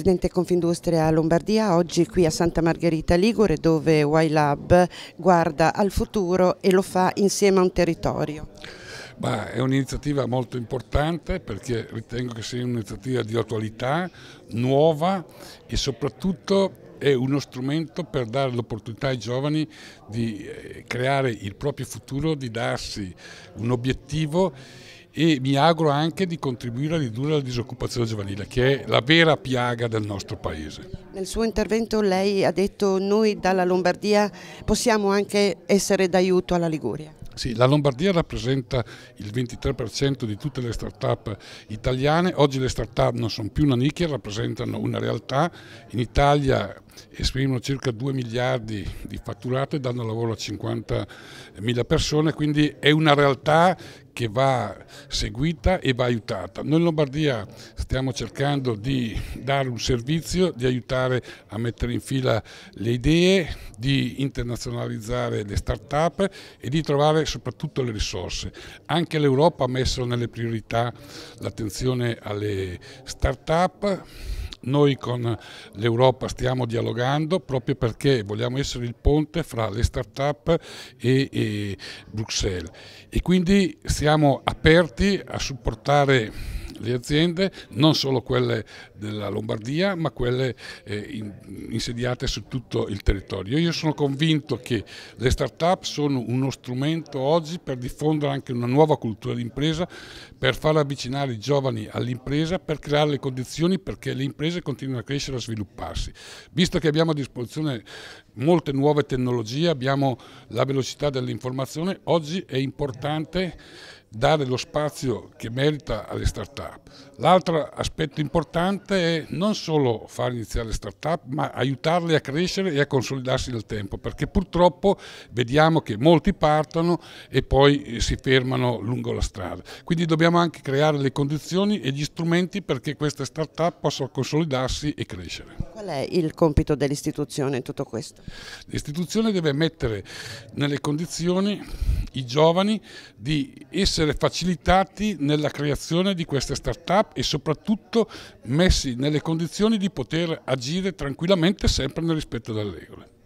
Presidente Confindustria Lombardia, oggi qui a Santa Margherita Ligure dove YLab guarda al futuro e lo fa insieme a un territorio. Bah, è un'iniziativa molto importante perché ritengo che sia un'iniziativa di attualità, nuova e soprattutto è uno strumento per dare l'opportunità ai giovani di eh, creare il proprio futuro, di darsi un obiettivo e mi auguro anche di contribuire a ridurre la disoccupazione giovanile, che è la vera piaga del nostro Paese. Nel suo intervento lei ha detto noi dalla Lombardia possiamo anche essere d'aiuto alla Liguria. Sì, la Lombardia rappresenta il 23% di tutte le start-up italiane, oggi le start-up non sono più una nicchia, rappresentano una realtà, in Italia esprimono circa 2 miliardi di fatturato e danno lavoro a 50.000 persone, quindi è una realtà che va seguita e va aiutata. Noi in Lombardia stiamo cercando di dare un servizio, di aiutare a mettere in fila le idee, di internazionalizzare le start-up e di trovare soprattutto le risorse. Anche l'Europa ha messo nelle priorità l'attenzione alle start-up noi con l'Europa stiamo dialogando proprio perché vogliamo essere il ponte fra le start-up e, e Bruxelles e quindi siamo aperti a supportare le aziende, non solo quelle della Lombardia, ma quelle eh, in, insediate su tutto il territorio. Io sono convinto che le start-up sono uno strumento oggi per diffondere anche una nuova cultura di impresa, per far avvicinare i giovani all'impresa, per creare le condizioni perché le imprese continuino a crescere e a svilupparsi. Visto che abbiamo a disposizione molte nuove tecnologie, abbiamo la velocità dell'informazione, oggi è importante dare lo spazio che merita alle start-up. L'altro aspetto importante è non solo far iniziare le start-up, ma aiutarle a crescere e a consolidarsi nel tempo, perché purtroppo vediamo che molti partono e poi eh, si fermano lungo la strada. Quindi dobbiamo anche creare le condizioni e gli strumenti perché queste start-up possano consolidarsi e crescere. Qual è il compito dell'istituzione in tutto questo? L'istituzione deve mettere nelle condizioni i giovani di essere facilitati nella creazione di queste start-up e soprattutto messi nelle condizioni di poter agire tranquillamente sempre nel rispetto delle regole.